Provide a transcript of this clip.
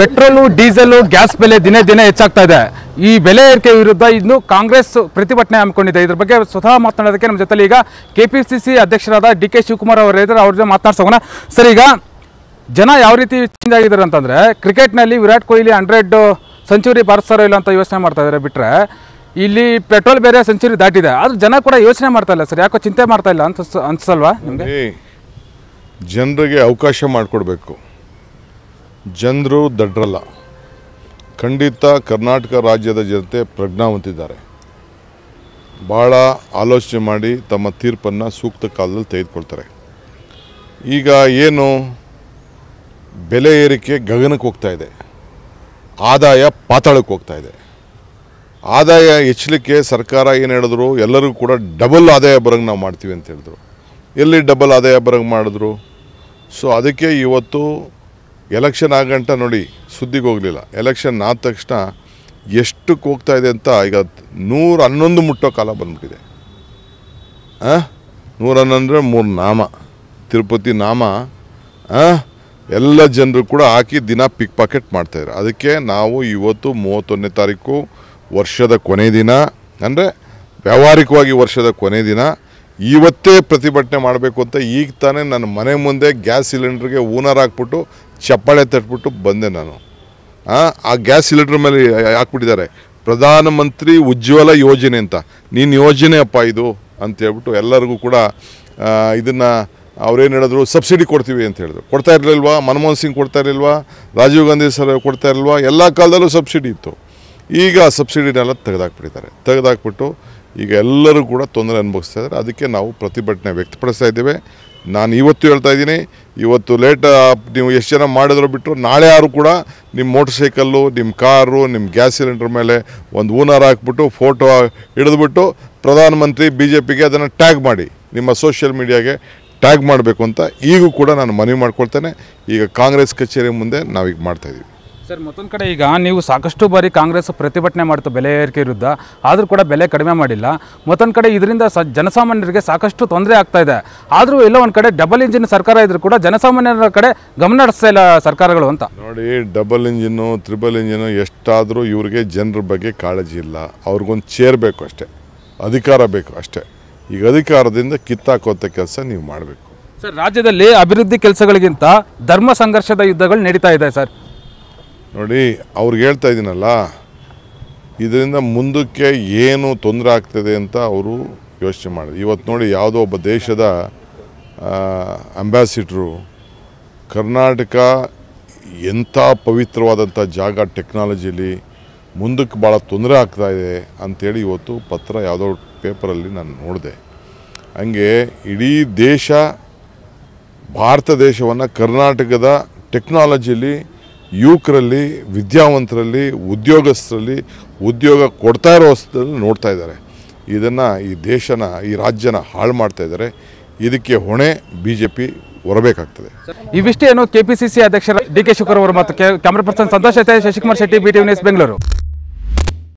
petrol diesel gas ಬೆಲೆ ದಿನೇ ದಿನೇ ಹೆಚ್ಚಾಗ್ತಾ ಇದೆ ಈ ಬೆಲೆ ಏರಿಕೆ ವಿರುದ್ಧ ಇನ್ನು ಕಾಂಗ್ರೆಸ್ ಪ್ರತಿಭಟನೆ ಹಮ್ಮಿಕೊಂಡಿದೆ ಇದ್ರ ಬಗ್ಗೆ ಸ್ವತಃ ಮಾತನಾಡೋದಕ್ಕೆ ನಮ್ಮ ಜೊತೆಲಿ ಈಗ ಕೆ ಪಿ ಸಿ ಸಿ ಅಧ್ಯಕ್ಷರಾದ ಡಿ ಕೆ ಶಿವಕುಮಾರ್ ಅವರು ಇದ್ದಾರೆ ಅವ್ರ ಜೊತೆ ಮಾತನಾಡ್ಸೋಣ ಸರ್ ಈಗ ಜನ ಯಾವ ರೀತಿ ಚೇಂಜ್ ಆಗಿದ್ದಾರೆ ಅಂತಂದರೆ ಕ್ರಿಕೆಟ್ನಲ್ಲಿ ವಿರಾಟ್ ಕೊಹ್ಲಿ ಹಂಡ್ರೆಡ್ ಸೆಂಚುರಿ ಬಾರಿಸ್ತಾರೋ ಇಲ್ಲ ಅಂತ ಯೋಚನೆ ಮಾಡ್ತಾ ಇದ್ದಾರೆ ಬಿಟ್ಟರೆ ಇಲ್ಲಿ ಪೆಟ್ರೋಲ್ ಬೇರೆ ಸೆಂಚುರಿ ದಾಟಿದೆ ಆದ್ರೆ ಜನ ಕೂಡ ಯೋಚನೆ ಮಾಡ್ತಾ ಇಲ್ಲ ಸರ್ ಯಾಕೋ ಚಿಂತೆ ಮಾಡ್ತಾ ಇಲ್ಲ ಅಂತ ಅನ್ಸಲ್ವಾ ನಿಮಗೆ ಜನರಿಗೆ ಅವಕಾಶ ಮಾಡಿಕೊಡ್ಬೇಕು ಜನರು ದಡ್ರಲ್ಲ ಖಂಡಿತ ಕರ್ನಾಟಕ ರಾಜ್ಯದ ಜನತೆ ಪ್ರಜ್ಞಾವಂತಿದ್ದಾರೆ ಭಾಳ ಆಲೋಚನೆ ಮಾಡಿ ತಮ್ಮ ತೀರ್ಪನ್ನು ಸೂಕ್ತ ಕಾಲದಲ್ಲಿ ತೆಗೆದುಕೊಳ್ತಾರೆ ಈಗ ಏನು ಬೆಲೆ ಏರಿಕೆ ಗಗನಕ್ಕೆ ಹೋಗ್ತಾ ಇದೆ ಆದಾಯ ಪಾತಾಳಕ್ಕೆ ಹೋಗ್ತಾ ಇದೆ ಆದಾಯ ಹೆಚ್ಚಲಿಕ್ಕೆ ಸರ್ಕಾರ ಏನು ಹೇಳಿದ್ರು ಎಲ್ಲರಿಗೂ ಕೂಡ ಡಬಲ್ ಆದಾಯ ಬರೋಂಗೆ ನಾವು ಮಾಡ್ತೀವಿ ಅಂತ ಹೇಳಿದ್ರು ಎಲ್ಲಿ ಡಬಲ್ ಆದಾಯ ಬರೋಂಗೆ ಮಾಡಿದ್ರು ಸೊ ಅದಕ್ಕೆ ಇವತ್ತು ಎಲೆಕ್ಷನ್ ಆಗಂಟ ನೋಡಿ ಸುದ್ದಿಗೆ ಹೋಗಲಿಲ್ಲ ಎಲೆಕ್ಷನ್ ಆದ ತಕ್ಷಣ ಎಷ್ಟಕ್ಕೆ ಹೋಗ್ತಾ ಇದೆ ಅಂತ ಈಗ ನೂರ ಹನ್ನೊಂದು ಮುಟ್ಟೋ ಕಾಲ ಬಂದ್ಬಿಟ್ಟಿದೆ ನೂರ ಹನ್ನೊಂದ್ರೆ ಮೂರು ನಾಮ ತಿರುಪತಿ ನಾಮ ಎಲ್ಲ ಜನರು ಕೂಡ ಹಾಕಿ ದಿನ ಪಿಕ್ ಪಾಕೆಟ್ ಮಾಡ್ತಾಯಿದ್ರು ಅದಕ್ಕೆ ನಾವು ಇವತ್ತು ಮೂವತ್ತೊಂದನೇ ತಾರೀಕು ವರ್ಷದ ಕೊನೆ ದಿನ ಅಂದರೆ ವ್ಯಾವಹಾರಿಕವಾಗಿ ವರ್ಷದ ಕೊನೆ ದಿನ ಇವತ್ತೇ ಪ್ರತಿಭಟನೆ ಮಾಡಬೇಕು ಅಂತ ಈಗ ತಾನೇ ನನ್ನ ಮನೆ ಮುಂದೆ ಗ್ಯಾಸ್ ಸಿಲಿಂಡ್ರಿಗೆ ಓನರ್ ಹಾಕ್ಬಿಟ್ಟು ಚಪ್ಪಾಳೆ ತಟ್ಬಿಟ್ಟು ಬಂದೆ ನಾನು ಆ ಗ್ಯಾಸ್ ಸಿಲಿಂಡ್ರ್ ಮೇಲೆ ಹಾಕ್ಬಿಟ್ಟಿದ್ದಾರೆ ಪ್ರಧಾನಮಂತ್ರಿ ಉಜ್ವಲ ಯೋಜನೆ ಅಂತ ನೀನು ಯೋಜನೆ ಅಪ್ಪ ಇದು ಹೇಳ್ಬಿಟ್ಟು ಎಲ್ಲರಿಗೂ ಕೂಡ ಇದನ್ನು ಅವ್ರೇನು ಹೇಳಿದ್ರು ಸಬ್ಸಿಡಿ ಕೊಡ್ತೀವಿ ಅಂತ ಹೇಳಿದ್ರು ಕೊಡ್ತಾ ಇರಲಿಲ್ವಾ ಮನಮೋಹನ್ ಸಿಂಗ್ ಕೊಡ್ತಾ ಇರಲಿಲ್ವಾ ರಾಜೀವ್ ಗಾಂಧಿ ಸರ್ ಕೊಡ್ತಾ ಇರಲ್ವಾ ಎಲ್ಲ ಕಾಲದಲ್ಲೂ ಸಬ್ಸಿಡಿ ಇತ್ತು ಈಗ ಸಬ್ಸಿಡಿನೆಲ್ಲ ತೆಗೆದಾಕ್ಬಿಟ್ಟಿದ್ದಾರೆ ತೆಗೆದಾಕ್ಬಿಟ್ಟು ಈಗ ಎಲ್ಲರೂ ಕೂಡ ತೊಂದರೆ ಅನುಭವಿಸ್ತಾ ಇದ್ದಾರೆ ಅದಕ್ಕೆ ನಾವು ಪ್ರತಿಭಟನೆ ವ್ಯಕ್ತಪಡಿಸ್ತಾ ಇದ್ದೇವೆ ನಾನು ಇವತ್ತು ಹೇಳ್ತಾ ಇದ್ದೀನಿ ಇವತ್ತು ಲೇಟ್ ನೀವು ಎಷ್ಟು ಜನ ಮಾಡಿದ್ರು ಬಿಟ್ಟರು ನಾಳೆ ಯಾರು ಕೂಡ ನಿಮ್ಮ ಮೋಟ್ರ್ ಸೈಕಲ್ಲು ನಿಮ್ಮ ಕಾರು ನಿಮ್ಮ ಗ್ಯಾಸ್ ಸಿಲಿಂಡರ್ ಮೇಲೆ ಒಂದು ಊನರ್ ಹಾಕ್ಬಿಟ್ಟು ಫೋಟೋ ಹಿಡಿದ್ಬಿಟ್ಟು ಪ್ರಧಾನಮಂತ್ರಿ ಬಿ ಜೆ ಪಿಗೆ ಅದನ್ನು ಟ್ಯಾಗ್ ಮಾಡಿ ನಿಮ್ಮ ಸೋಷಿಯಲ್ ಮೀಡಿಯಾಗೆ ಟ್ಯಾಗ್ ಮಾಡಬೇಕು ಅಂತ ಈಗೂ ಕೂಡ ನಾನು ಮನವಿ ಮಾಡ್ಕೊಳ್ತೇನೆ ಈಗ ಕಾಂಗ್ರೆಸ್ ಕಚೇರಿ ಮುಂದೆ ನಾವೀಗ ಮಾಡ್ತಾಯಿದ್ದೀವಿ ಸರ್ ಮತ್ತೊಂದು ಕಡೆ ಈಗ ನೀವು ಸಾಕಷ್ಟು ಬಾರಿ ಕಾಂಗ್ರೆಸ್ ಪ್ರತಿಭಟನೆ ಮಾಡ್ತು ಬೆಲೆ ಏರಿಕೆ ವಿರುದ್ಧ ಆದರೂ ಕೂಡ ಬೆಲೆ ಕಡಿಮೆ ಮಾಡಿಲ್ಲ ಮತ್ತೊಂದು ಕಡೆ ಇದರಿಂದ ಸ ಜನಸಾಮಾನ್ಯರಿಗೆ ಸಾಕಷ್ಟು ತೊಂದರೆ ಆಗ್ತಾ ಇದೆ ಆದರೂ ಎಲ್ಲ ಒಂದು ಕಡೆ ಡಬಲ್ ಇಂಜಿನ್ ಸರ್ಕಾರ ಇದ್ರೂ ಕೂಡ ಜನಸಾಮಾನ್ಯರ ಕಡೆ ಗಮನ ಹರಿಸ್ತಾ ಇಲ್ಲ ಸರ್ಕಾರಗಳು ಅಂತ ನೋಡಿ ಡಬಲ್ ಇಂಜಿನ್ನು ತ್ರಿಬಲ್ ಇಂಜಿನ್ನು ಎಷ್ಟಾದರೂ ಇವ್ರಿಗೆ ಜನರ ಬಗ್ಗೆ ಕಾಳಜಿ ಇಲ್ಲ ಅವ್ರಿಗೊಂದು ಚೇರ್ ಬೇಕು ಅಷ್ಟೇ ಅಧಿಕಾರ ಬೇಕು ಅಷ್ಟೇ ಈಗ ಅಧಿಕಾರದಿಂದ ಕಿತ್ತಾಕೋತ ಕೆಲಸ ನೀವು ಮಾಡಬೇಕು ಸರ್ ರಾಜ್ಯದಲ್ಲಿ ಅಭಿವೃದ್ಧಿ ಕೆಲಸಗಳಿಗಿಂತ ಧರ್ಮ ಸಂಘರ್ಷದ ಯುದ್ಧಗಳು ನಡೀತಾ ಇದೆ ಸರ್ ನೋಡಿ ಅವ್ರಿಗೆ ಹೇಳ್ತಾ ಇದ್ದೀನಲ್ಲ ಇದರಿಂದ ಮುಂದಕ್ಕೆ ಏನು ತೊಂದರೆ ಆಗ್ತದೆ ಅಂತ ಅವರು ಯೋಚನೆ ಮಾಡಿದೆ ಇವತ್ತು ನೋಡಿ ಯಾವುದೋ ಒಬ್ಬ ದೇಶದ ಅಂಬಾಸಿಡ್ರು ಕರ್ನಾಟಕ ಎಂಥ ಪವಿತ್ರವಾದಂಥ ಜಾಗ ಟೆಕ್ನಾಲಜಿಯಲ್ಲಿ ಮುಂದಕ್ಕೆ ಭಾಳ ತೊಂದರೆ ಆಗ್ತಾಯಿದೆ ಅಂಥೇಳಿ ಇವತ್ತು ಪತ್ರ ಯಾವುದೋ ಪೇಪರಲ್ಲಿ ನಾನು ನೋಡಿದೆ ಹಂಗೆ ಇಡೀ ದೇಶ ಭಾರತ ದೇಶವನ್ನು ಕರ್ನಾಟಕದ ಟೆಕ್ನಾಲಜಿಯಲ್ಲಿ ಯುವಕರಲ್ಲಿ ವಿದ್ಯಾವಂತರಲ್ಲಿ ಉದ್ಯೋಗಸ್ಥರಲ್ಲಿ ಉದ್ಯೋಗ ಕೊಡ್ತಾ ಇರೋ ನೋಡ್ತಾ ಇದ್ದಾರೆ ಇದನ್ನು ಈ ದೇಶನ ಈ ರಾಜ್ಯನ ಹಾಳು ಮಾಡ್ತಾ ಇದ್ದಾರೆ ಇದಕ್ಕೆ ಹೊಣೆ ಬಿ ಜೆ ಪಿ ಹೊರಬೇಕಾಗ್ತದೆ ಪಿ ಏನೋ ಕೆಪಿಸಿಸಿ ಅಧ್ಯಕ್ಷರ ಡಿ ಕೆ ಶುಕ್ರವರು ಮತ್ತು camera person Santosh Shashikumar Shetty B T news Bengaluru